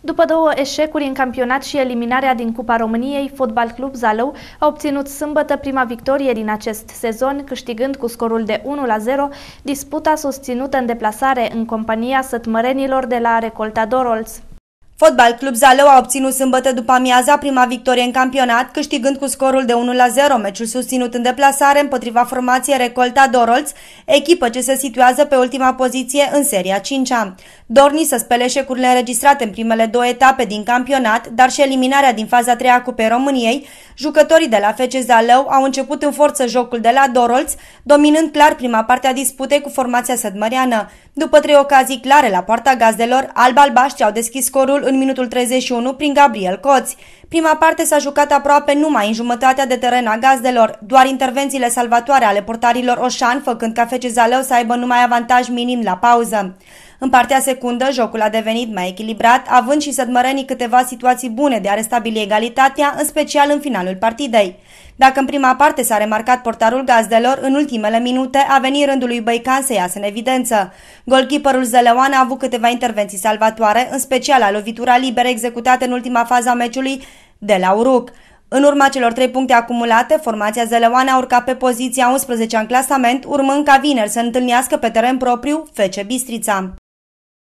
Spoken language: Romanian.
După două eșecuri în campionat și eliminarea din Cupa României, Fotbal Club Zalău a obținut sâmbătă prima victorie din acest sezon, câștigând cu scorul de 1-0 disputa susținută în deplasare în compania sătmărenilor de la Recolta Dorolți. Fotbal Club Zaleu a obținut sâmbătă după amiaza prima victorie în campionat, câștigând cu scorul de 1-0 meciul susținut în deplasare împotriva formației Recolta Dorolț, echipă ce se situează pe ultima poziție în seria 5-a. Dorni să spele șecurile înregistrate în primele două etape din campionat, dar și eliminarea din faza 3 a Cupei României, Jucătorii de la FC Zalău au început în forță jocul de la Dorolț, dominând clar prima parte a disputei cu formația sădmăreană. După trei ocazii clare la poarta gazdelor, Albaștri au deschis scorul în minutul 31 prin Gabriel Coți. Prima parte s-a jucat aproape numai în jumătatea de teren a gazdelor, doar intervențiile salvatoare ale portarilor Oșan, făcând ca FC Zalău să aibă numai avantaj minim la pauză. În partea secundă, jocul a devenit mai echilibrat, având și sădmărenii câteva situații bune de a restabili egalitatea, în special în finalul partidei. Dacă în prima parte s-a remarcat portarul gazdelor, în ultimele minute a venit rândul lui Băican să iasă în evidență. Golkeeperul Zeleoan a avut câteva intervenții salvatoare, în special a lovitura liberă executată în ultima fază a meciului de la Uruc. În urma celor trei puncte acumulate, formația Zeleoane a urcat pe poziția 11 în clasament, urmând ca vineri să întâlnească pe teren propriu Fece Bistrița.